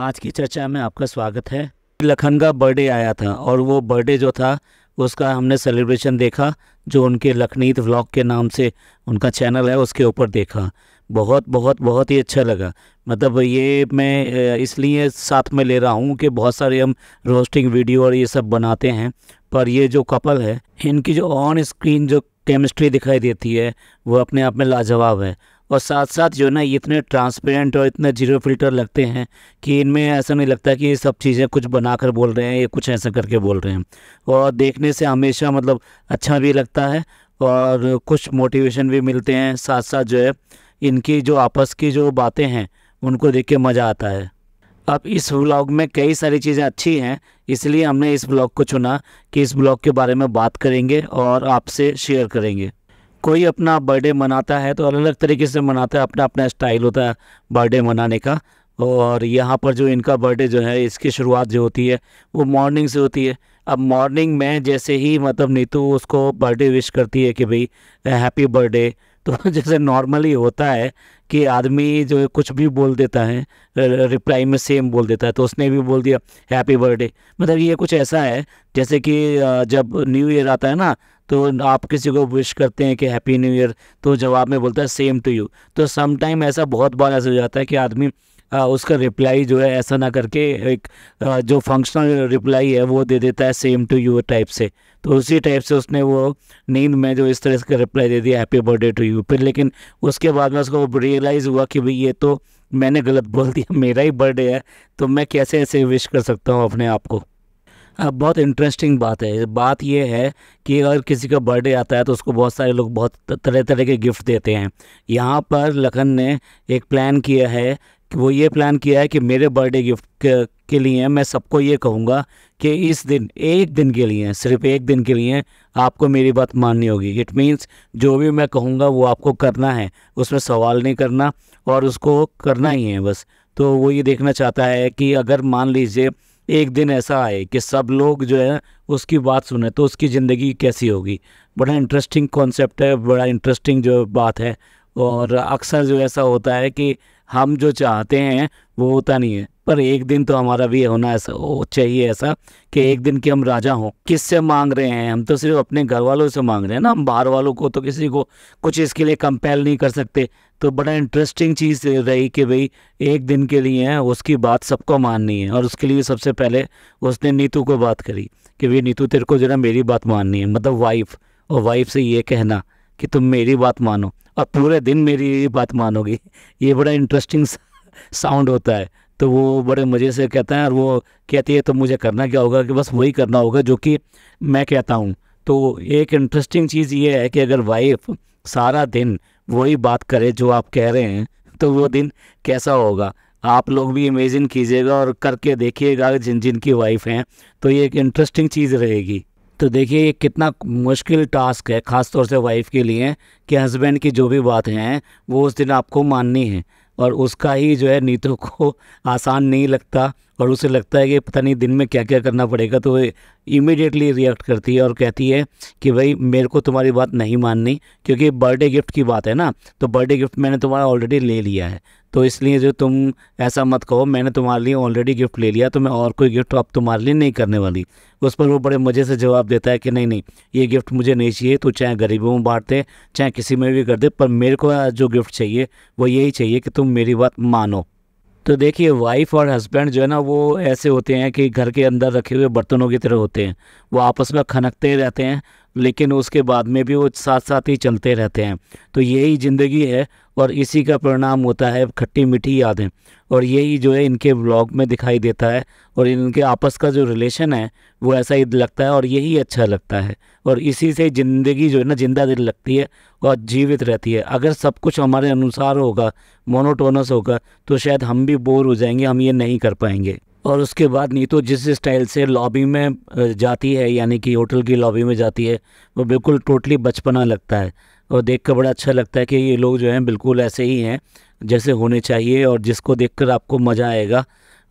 आज की चर्चा में आपका स्वागत है लखन का बर्थडे आया था और वो बर्थडे जो था उसका हमने सेलिब्रेशन देखा जो उनके लखनीत व्लॉग के नाम से उनका चैनल है उसके ऊपर देखा बहुत बहुत बहुत ही अच्छा लगा मतलब ये मैं इसलिए साथ में ले रहा हूँ कि बहुत सारे हम रोस्टिंग वीडियो और ये सब बनाते हैं पर ये जो कपल है इनकी जो ऑन स्क्रीन जो केमिस्ट्री दिखाई देती है वो अपने आप में लाजवाब है और साथ साथ जो ना इतने ट्रांसपेरेंट और इतने जीरो फिल्टर लगते हैं कि इनमें ऐसा नहीं लगता कि ये सब चीज़ें कुछ बना कर बोल रहे हैं या कुछ ऐसा करके बोल रहे हैं और देखने से हमेशा मतलब अच्छा भी लगता है और कुछ मोटिवेशन भी मिलते हैं साथ साथ जो है इनकी जो आपस की जो बातें हैं उनको देख के मज़ा आता है अब इस ब्लॉग में कई सारी चीज़ें अच्छी हैं इसलिए हमने इस ब्लॉग को चुना कि इस ब्लॉग के बारे में बात करेंगे और आपसे शेयर करेंगे कोई अपना बर्थडे मनाता है तो अलग अलग तरीके से मनाता है अपना अपना स्टाइल होता है बर्थडे मनाने का और यहाँ पर जो इनका बर्थडे जो है इसकी शुरुआत जो होती है वो मॉर्निंग से होती है अब मॉर्निंग में जैसे ही मतलब नीतू उसको बर्थडे विश करती है कि भाई हैप्पी बर्थडे तो जैसे नॉर्मली होता है कि आदमी जो कुछ भी बोल देता है रिप्लाई में सेम बोल देता है तो उसने भी बोल दिया हैप्पी बर्थडे मतलब ये कुछ ऐसा है जैसे कि जब न्यू ईयर आता है ना तो आप किसी को विश करते हैं कि हैप्पी न्यू ईयर तो जवाब में बोलता है सेम टू यू तो समटाइम ऐसा बहुत बार ऐसा हो जाता है कि आदमी उसका रिप्लाई जो है ऐसा ना करके एक जो फंक्शनल रिप्लाई है वो दे देता है सेम टू यू टाइप से तो उसी टाइप से उसने वो नींद में जो इस तरह से रिप्लाई दे दिया हैप्पी बर्थडे टू यू फिर लेकिन उसके बाद में उसको रियलाइज़ हुआ कि भाई ये तो मैंने गलत बोल दिया मेरा ही बर्थडे है तो मैं कैसे ऐसे विश कर सकता हूँ अपने आप को अब बहुत इंटरेस्टिंग बात है बात यह है कि अगर किसी का बर्थडे आता है तो उसको बहुत सारे लोग बहुत तरह तरह के गिफ्ट देते हैं यहाँ पर लखन ने एक प्लान किया है कि वो ये प्लान किया है कि मेरे बर्थडे गिफ्ट के, के लिए मैं सबको ये कहूँगा कि इस दिन एक दिन के लिए सिर्फ एक दिन के लिए आपको मेरी बात माननी होगी इट मीन्स जो भी मैं कहूँगा वो आपको करना है उसमें सवाल नहीं करना और उसको करना ही है बस तो वो ये देखना चाहता है कि अगर मान लीजिए एक दिन ऐसा आए कि सब लोग जो है उसकी बात सुने तो उसकी ज़िंदगी कैसी होगी बड़ा इंटरेस्टिंग कॉन्सेप्ट है बड़ा इंटरेस्टिंग जो बात है और अक्सर जो ऐसा होता है कि हम जो चाहते हैं वो होता नहीं है पर एक दिन तो हमारा भी होना ऐसा हो चाहिए ऐसा कि एक दिन के हम राजा हों किससे मांग रहे हैं हम तो सिर्फ अपने घर वालों से मांग रहे हैं ना हम बाहर वालों को तो किसी को कुछ इसके लिए कंपेल नहीं कर सकते तो बड़ा इंटरेस्टिंग चीज़ रही कि भाई एक दिन के लिए है उसकी बात सबको माननी है और उसके लिए सबसे पहले उसने नीतू को बात करी कि भाई नीतू तेरे को जरा मेरी बात माननी है मतलब वाइफ और वाइफ से ये कहना कि तुम मेरी बात मानो और पूरे दिन मेरी बात मानोगी ये बड़ा इंटरेस्टिंग साउंड होता है तो वो बड़े मज़े से कहते हैं और वो कहती है तो मुझे करना क्या होगा कि बस वही करना होगा जो कि मैं कहता हूँ तो एक इंटरेस्टिंग चीज़ ये है कि अगर वाइफ सारा दिन वही बात करे जो आप कह रहे हैं तो वो दिन कैसा होगा आप लोग भी इमेजिन कीजिएगा और करके देखिएगा जिन जिन की वाइफ हैं तो ये एक इंटरेस्टिंग चीज़ रहेगी तो देखिए ये कितना मुश्किल टास्क है ख़ास तौर से वाइफ के लिए कि हस्बैंड की जो भी बातें हैं वो उस दिन आपको माननी है और उसका ही जो है नीतों को आसान नहीं लगता और उसे लगता है कि पता नहीं दिन में क्या क्या करना पड़ेगा तो वह इमीडिएटली रिएक्ट करती है और कहती है कि भाई मेरे को तुम्हारी बात नहीं माननी क्योंकि बर्थडे गिफ्ट की बात है ना तो बर्थडे गिफ्ट मैंने तुम्हारा ऑलरेडी ले लिया है तो इसलिए जो तुम ऐसा मत कहो मैंने तुम्हारे लिए ऑलरेडी गिफ्ट ले लिया तो मैं और कोई गिफ्ट अब तुम्हारे लिए नहीं करने वाली उस पर वो बड़े मज़े से जवाब देता है कि नहीं नहीं ये गिफ्ट मुझे नहीं चाहिए तो चाहे गरीबों में बांटते चाहे किसी में भी कर दे पर मेरे को जो गिफ्ट चाहिए वो यही चाहिए कि तुम मेरी बात मानो तो देखिए वाइफ और हस्बैंड जो है ना वो ऐसे होते हैं कि घर के अंदर रखे हुए बर्तनों की तरह होते हैं वो आपस में खनकते रहते हैं लेकिन उसके बाद में भी वो साथ साथ ही चलते रहते हैं तो यही ज़िंदगी है और इसी का परिणाम होता है खट्टी मीठी यादें और यही जो है इनके ब्लॉग में दिखाई देता है और इनके आपस का जो रिलेशन है वो ऐसा ही लगता है और यही अच्छा लगता है और इसी से ज़िंदगी जो है ना जिंदा दिल लगती है और जीवित रहती है अगर सब कुछ हमारे अनुसार होगा मोनोटोनस होगा तो शायद हम भी बोर हो जाएंगे हम ये नहीं कर पाएंगे और उसके बाद नीतू तो जिस स्टाइल से लॉबी में जाती है यानी कि होटल की लॉबी में जाती है वो बिल्कुल टोटली बचपना लगता है और देख कर बड़ा अच्छा लगता है कि ये लोग जो हैं बिल्कुल ऐसे ही हैं जैसे होने चाहिए और जिसको कर आपको मज़ा आएगा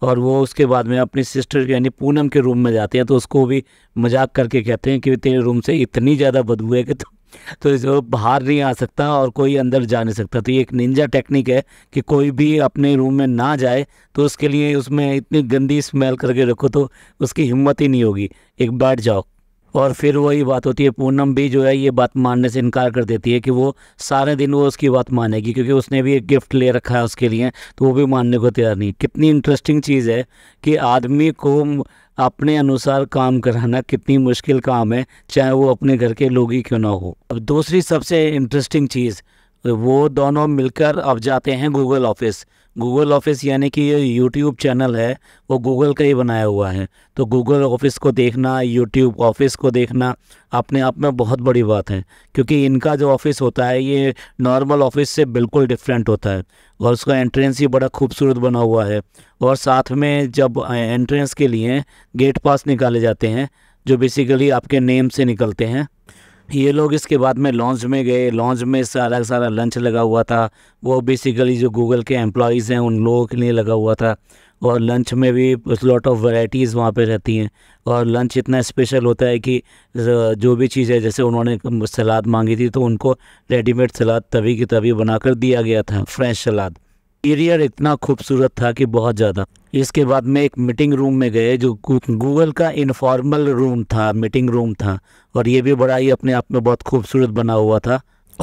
और वो उसके बाद में अपनी सिस्टर यानी पूनम के रूम में जाते हैं तो उसको भी मजाक करके कहते हैं कि तेरे रूम से इतनी ज़्यादा बदबू है कि तुम तो जो बाहर नहीं आ सकता और कोई अंदर जा नहीं सकता तो ये एक निंजा टेक्निक है कि कोई भी अपने रूम में ना जाए तो उसके लिए उसमें इतनी गंदी स्मेल करके रखो तो उसकी हिम्मत ही नहीं होगी एक बैठ जाओ और फिर वही बात होती है पूनम भी जो है ये बात मानने से इनकार कर देती है कि वो सारे दिन वो उसकी बात मानेगी क्योंकि उसने भी एक गिफ्ट ले रखा है उसके लिए तो वो भी मानने को तैयार नहीं कितनी इंटरेस्टिंग चीज़ है कि आदमी को अपने अनुसार काम कराना कितनी मुश्किल काम है चाहे वो अपने घर के लोग ही क्यों ना हो अब दूसरी सबसे इंटरेस्टिंग चीज़ वो दोनों मिलकर अब जाते हैं गूगल ऑफिस गूगल ऑफिस यानी कि ये यूट्यूब चैनल है वो गूगल का ही बनाया हुआ है तो गूगल ऑफिस को देखना यूट्यूब ऑफिस को देखना अपने आप में बहुत बड़ी बात है क्योंकि इनका जो ऑफिस होता है ये नॉर्मल ऑफिस से बिल्कुल डिफरेंट होता है और उसका एंट्रेंस ही बड़ा खूबसूरत बना हुआ है और साथ में जब एंट्रेंस के लिए गेट पास निकाले जाते हैं जो बेसिकली आपके नेम से निकलते हैं ये लोग इसके बाद में लॉन्च में गए लॉन्च में सारा सारा लंच लगा हुआ था वो बेसिकली जो गूगल के एम्प्लॉयज़ हैं उन लोगों के लिए लगा हुआ था और लंच में भी लॉट ऑफ वैराइटीज़ वहाँ पे रहती हैं और लंच इतना स्पेशल होता है कि जो भी चीज़ है जैसे उन्होंने सलाद मांगी थी तो उनको रेडीमेड सलाद तभी की तभी बनाकर दिया गया था फ्रेश सलाद इंटीरियर इतना खूबसूरत था कि बहुत ज़्यादा इसके बाद में एक मीटिंग रूम में गए जो गूगल का इनफॉर्मल रूम था मीटिंग रूम था और ये भी बड़ा ही अपने आप में बहुत खूबसूरत बना हुआ था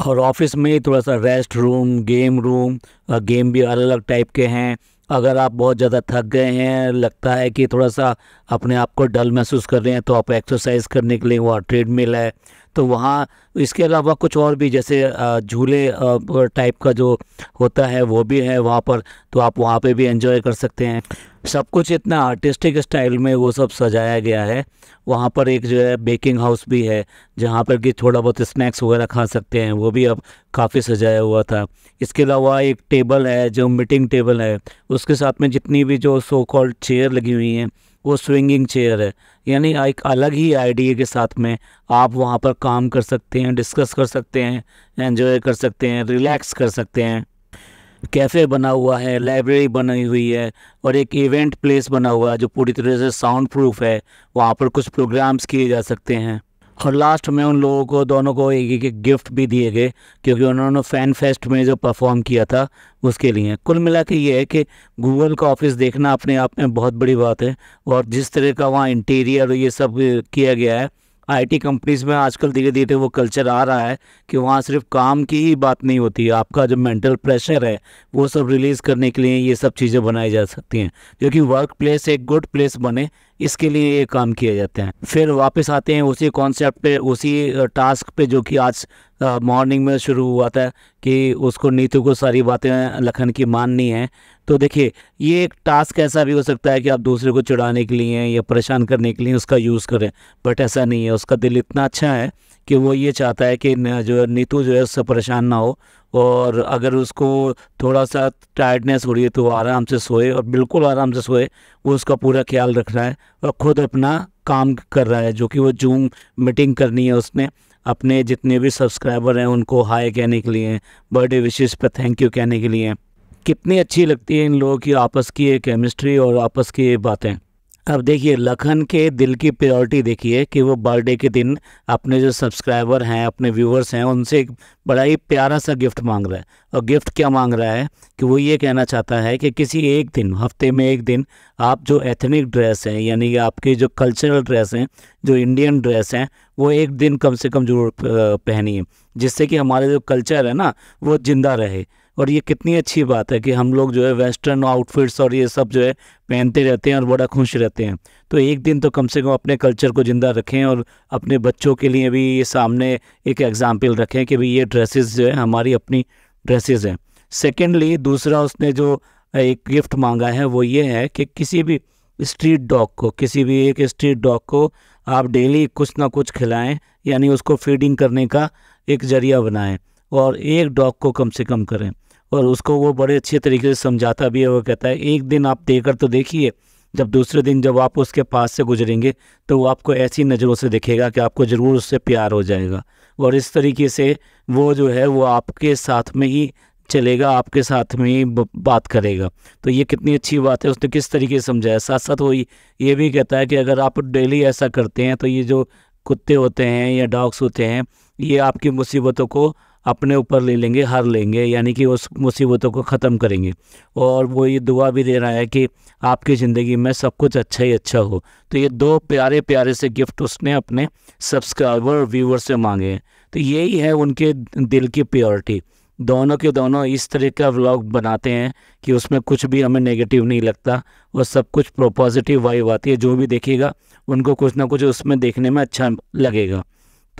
और ऑफिस में थोड़ा सा rest room game room game भी अलग अलग टाइप के हैं अगर आप बहुत ज़्यादा थक गए हैं लगता है कि थोड़ा सा अपने आप को डल महसूस कर रहे हैं तो आप एक्सरसाइज करने के लिए वहाँ ट्रेडमिल है तो वहाँ इसके अलावा कुछ और भी जैसे झूले टाइप का जो होता है वो भी है वहाँ पर तो आप वहाँ पे भी एंजॉय कर सकते हैं सब कुछ इतना आर्टिस्टिक स्टाइल में वो सब सजाया गया है वहाँ पर एक जो है बेकिंग हाउस भी है जहाँ पर कि थोड़ा बहुत स्नैक्स वगैरह खा सकते हैं वो भी अब काफ़ी सजाया हुआ था इसके अलावा एक टेबल है जो मीटिंग टेबल है उसके साथ में जितनी भी जो सो कॉल्ड चेयर लगी हुई हैं वो स्विंगिंग चेयर है यानी एक अलग ही आइडिया के साथ में आप वहाँ पर काम कर सकते हैं डिस्कस कर सकते हैं एंजॉय कर सकते हैं रिलैक्स कर सकते हैं कैफ़े बना हुआ है लाइब्रेरी बनी हुई है और एक इवेंट प्लेस बना हुआ है जो पूरी तरह से साउंड प्रूफ है वहाँ पर कुछ प्रोग्राम्स किए जा सकते हैं और लास्ट में उन लोगों को दोनों को एक एक, गिफ्ट भी दिए गए क्योंकि उन्होंने फ़ैन फेस्ट में जो परफॉर्म किया था उसके लिए कुल मिला के ये है कि गूगल का ऑफिस देखना अपने आप में बहुत बड़ी बात है और जिस तरह का वहाँ इंटीरियर ये सब किया गया है आईटी कंपनीज में आजकल धीरे धीरे वो कल्चर आ रहा है कि वहाँ सिर्फ काम की ही बात नहीं होती आपका जो मेंटल प्रेशर है वो सब रिलीज़ करने के लिए ये सब चीज़ें बनाई जा सकती हैं जो कि वर्क प्लेस एक गुड प्लेस बने इसके लिए ये काम किए जाते हैं फिर वापस आते हैं उसी कॉन्सेप्ट पे उसी टास्क पे जो कि आज मॉर्निंग में शुरू हुआ था कि उसको नीतू को सारी बातें लखन की माननी है तो देखिए ये एक टास्क ऐसा भी हो सकता है कि आप दूसरे को चिढ़ाने के लिए या परेशान करने के लिए उसका यूज़ करें बट ऐसा नहीं है उसका दिल इतना अच्छा है कि वो ये चाहता है कि जो नीतू जो है उससे परेशान ना हो और अगर उसको थोड़ा सा टायर्डनेस हो रही है तो आराम से सोए और बिल्कुल आराम से सोए वो उसका पूरा ख्याल रख रहा है और ख़ुद अपना काम कर रहा है जो कि वो जूम मीटिंग करनी है उसने अपने जितने भी सब्सक्राइबर हैं उनको हाय कहने के लिए बर्थडे विशेष पर थैंक यू कहने के लिए कितनी अच्छी लगती है इन लोगों की आपस की ये केमिस्ट्री और आपस की ये बातें अब देखिए लखन के दिल की प्योरिटी देखिए कि वो बर्थडे के दिन अपने जो सब्सक्राइबर हैं अपने व्यूअर्स हैं उनसे एक बड़ा ही प्यारा सा गिफ्ट मांग रहा है और गिफ्ट क्या मांग रहा है कि वो ये कहना चाहता है कि किसी एक दिन हफ्ते में एक दिन आप जो एथनिक ड्रेस हैं यानी कि आपके जो कल्चरल ड्रेस हैं जो इंडियन ड्रेस हैं वो एक दिन कम से कम जरूर पहनिए जिससे कि हमारा जो कल्चर है ना वो ज़िंदा रहे और ये कितनी अच्छी बात है कि हम लोग जो है वेस्टर्न आउटफिट्स और ये सब जो है पहनते रहते हैं और बड़ा खुश रहते हैं तो एक दिन तो कम से कम अपने कल्चर को ज़िंदा रखें और अपने बच्चों के लिए भी ये सामने एक एग्ज़ाम्पल रखें कि भाई ये ड्रेसेस जो है हमारी अपनी ड्रेसेस हैं सेकेंडली दूसरा उसने जो एक गिफ्ट मांगा है वो ये है कि किसी भी स्ट्रीट डॉग को किसी भी एक स्ट्रीट डॉग को आप डेली कुछ ना कुछ खिलाएं यानी उसको फीडिंग करने का एक जरिया बनाएं और एक डॉग को कम से कम करें और उसको वो बड़े अच्छे तरीके से समझाता भी है वो कहता है एक दिन आप देकर तो देखिए जब दूसरे दिन जब आप उसके पास से गुजरेंगे तो वो आपको ऐसी नज़रों से देखेगा कि आपको ज़रूर उससे प्यार हो जाएगा और इस तरीके से वो जो है वो आपके साथ में ही चलेगा आपके साथ में ही बात करेगा तो ये कितनी अच्छी बात है उसने किस तरीके से समझाया साथ साथ वो ये भी कहता है कि अगर आप डेली ऐसा करते हैं तो ये जो कुत्ते होते हैं या डॉग्स होते हैं ये आपकी मुसीबतों को अपने ऊपर ले लेंगे हर लेंगे यानी कि उस मुसीबतों को ख़त्म करेंगे और वो ये दुआ भी दे रहा है कि आपकी ज़िंदगी में सब कुछ अच्छा ही अच्छा हो तो ये दो प्यारे प्यारे से गिफ्ट उसने अपने सब्सक्राइबर व्यूवर से मांगे हैं तो यही है उनके दिल की प्योरिटी दोनों के दोनों इस तरह का व्लॉग बनाते हैं कि उसमें कुछ भी हमें नेगेटिव नहीं लगता और सब कुछ पॉजिटिव वाइव आती है जो भी देखेगा उनको कुछ ना कुछ उसमें देखने में अच्छा लगेगा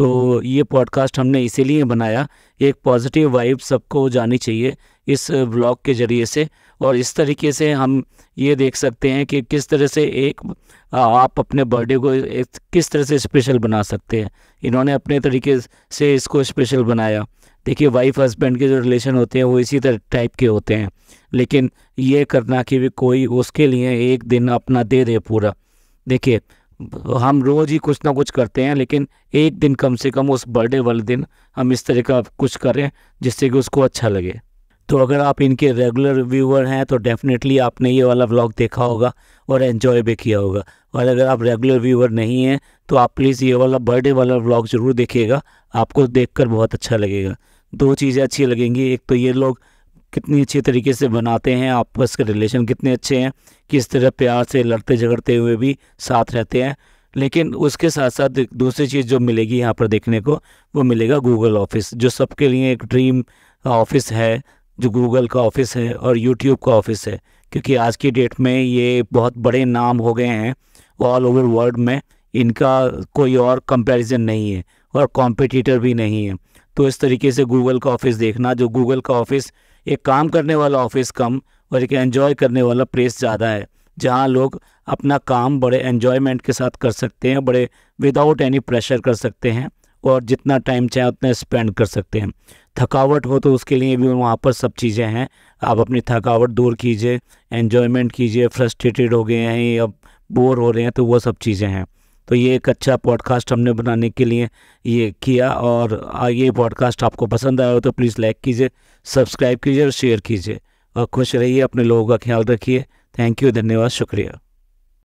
तो ये पॉडकास्ट हमने इसीलिए बनाया एक पॉजिटिव वाइब सबको जानी चाहिए इस ब्लॉग के ज़रिए से और इस तरीके से हम ये देख सकते हैं कि किस तरह से एक आप अपने बर्थडे को किस तरह से स्पेशल बना सकते हैं इन्होंने अपने तरीके से इसको स्पेशल बनाया देखिए वाइफ हस्बैंड के जो रिलेशन होते हैं वो इसी तरह टाइप के होते हैं लेकिन ये करना कि भी कोई उसके लिए एक दिन अपना दे दे पूरा देखिए हम रोज़ ही कुछ ना कुछ करते हैं लेकिन एक दिन कम से कम उस बर्थडे वाले दिन हम इस तरह का कुछ करें जिससे कि उसको अच्छा लगे तो अगर आप इनके रेगुलर व्यूअर हैं तो डेफ़िनेटली आपने ये वाला व्लॉग देखा होगा और एन्जॉय भी किया होगा और अगर आप रेगुलर व्यूअर नहीं हैं तो आप प्लीज़ ये वाला बर्थडे वाला व्लॉग ज़रूर देखिएगा आपको देखकर बहुत अच्छा लगेगा दो चीज़ें अच्छी लगेंगी एक तो ये लोग कितनी अच्छे तरीके से बनाते हैं आपस के रिलेशन कितने अच्छे हैं किस तरह प्यार से लड़ते झगड़ते हुए भी साथ रहते हैं लेकिन उसके साथ साथ दूसरी चीज़ जो मिलेगी यहाँ पर देखने को वो मिलेगा गूगल ऑफिस जो सबके लिए एक ड्रीम ऑफिस है जो गूगल का ऑफिस है और यूट्यूब का ऑफिस है क्योंकि आज की डेट में ये बहुत बड़े नाम हो गए हैं ऑल ओवर वर्ल्ड में इनका कोई और कंपैरिजन नहीं है और कॉम्पिटिटर भी नहीं है तो इस तरीके से गूगल का ऑफिस देखना जो गूगल का ऑफिस एक काम करने वाला ऑफिस कम और एक एन्जॉय करने वाला प्लेस ज़्यादा है जहाँ लोग अपना काम बड़े एन्जॉयमेंट के साथ कर सकते हैं बड़े विदाउट एनी प्रेशर कर सकते हैं और जितना टाइम चाहे उतना स्पेंड कर सकते हैं थकावट हो तो उसके लिए भी वहाँ पर सब चीज़ें हैं आप अपनी थकावट दूर कीजिए एन्जॉयमेंट कीजिए फ्रस्ट्रेटेड हो गए हैं या बोर हो रहे हैं तो वो सब चीज़ें हैं तो ये एक अच्छा पॉडकास्ट हमने बनाने के लिए ये किया और ये पॉडकास्ट आपको पसंद आया हो तो प्लीज़ लाइक कीजिए सब्सक्राइब कीजिए और शेयर कीजिए और खुश रहिए अपने लोगों का ख्याल रखिए थैंक यू धन्यवाद शुक्रिया